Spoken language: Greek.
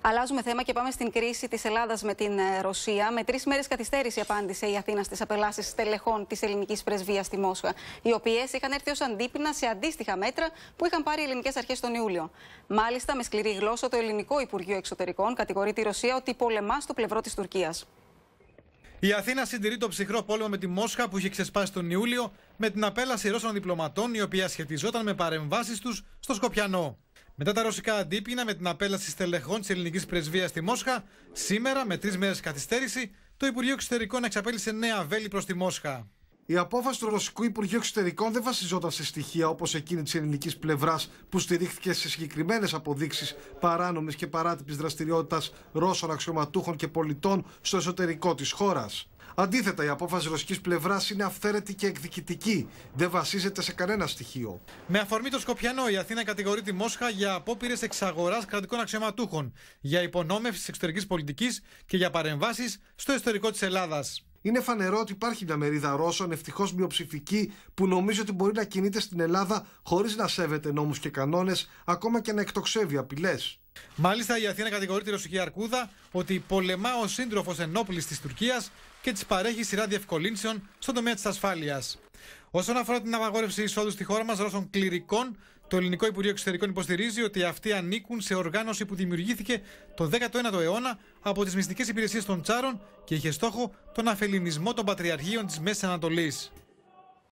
Αλλάζουμε θέμα και πάμε στην κρίση της Ελλάδας με την ε, Ρωσία. Με τρεις μέρες καθυστέρηση απάντησε η Αθήνα στις απελάσεις στελεχών της ελληνικής πρεσβείας στη Μόσχα, οι οποίες είχαν έρθει ως αντίπεινα σε αντίστοιχα μέτρα που είχαν πάρει οι ελληνικές αρχές τον Ιούλιο. Μάλιστα, με σκληρή γλώσσα, το ελληνικό Υπουργείο Εξωτερικών κατηγορεί τη Ρωσία ότι πολεμά στο πλευρό της Τουρκίας. Η Αθήνα συντηρεί το ψυχρό πόλεμο με τη Μόσχα που είχε ξεσπάσει τον Ιούλιο με την απέλαση Ρώσων διπλωματών, η οποία σχετιζόταν με παρεμβάσεις τους στο Σκοπιανό. Μετά τα ρωσικά αντίπεινα με την απέλαση στελεχών της ελληνικής πρεσβείας στη Μόσχα, σήμερα με τρεις μέρες καθυστέρηση, το Υπουργείο Εξωτερικών εξαπέλυσε νέα βέλη προς τη Μόσχα. Η απόφαση του Ρωσικού Υπουργείου Εξωτερικών δεν βασιζόταν σε στοιχεία όπως εκείνη της ελληνικής πλευράς που στηρίχθηκε σε συγκεκριμένες αποδείξεις παράνομης και παράτυπης δραστηριότητας Ρώσων αξιωματούχων και πολιτών στο εσωτερικό της χώρας. Αντίθετα, η απόφαση ρωσικής πλευράς είναι αυθαίρετη και εκδικητική. Δεν βασίζεται σε κανένα στοιχείο. Με αφορμή το Σκοπιανό, η Αθήνα κατηγορεί τη Μόσχα για απόπειρες εξαγοράς κρατικών αξιωματούχων, για υπονόμευσης τη εξωτερικής πολιτικής και για παρεμβάσεις στο ιστορικό της Ελλάδας. Είναι φανερό ότι υπάρχει μια μερίδα Ρώσων, ευτυχώς μειοψηφική, που νομίζει ότι μπορεί να κινείται στην Ελλάδα χωρίς να σέβεται νόμους και κανόνες, ακόμα και να εκτοξεύει απειλές. Μάλιστα, η Αθήνα κατηγορεί τη ρωσική αρκούδα ότι πολεμά ο σύντροφος ενόπλης της Τουρκίας και της παρέχει σειρά διευκολύνσεων στον τομέα της ασφάλειας. Όσον αφορά την απαγόρευση εισόδου στη χώρα μας Ρώσων κληρικών, το Ελληνικό Υπουργείο Εξωτερικών υποστηρίζει ότι αυτοί ανήκουν σε οργάνωση που δημιουργήθηκε το 19ο αιώνα από τις μυστικές υπηρεσίες των Τσάρων και είχε στόχο τον αφελινισμό των Πατριαρχείων της Μέσης Ανατολής.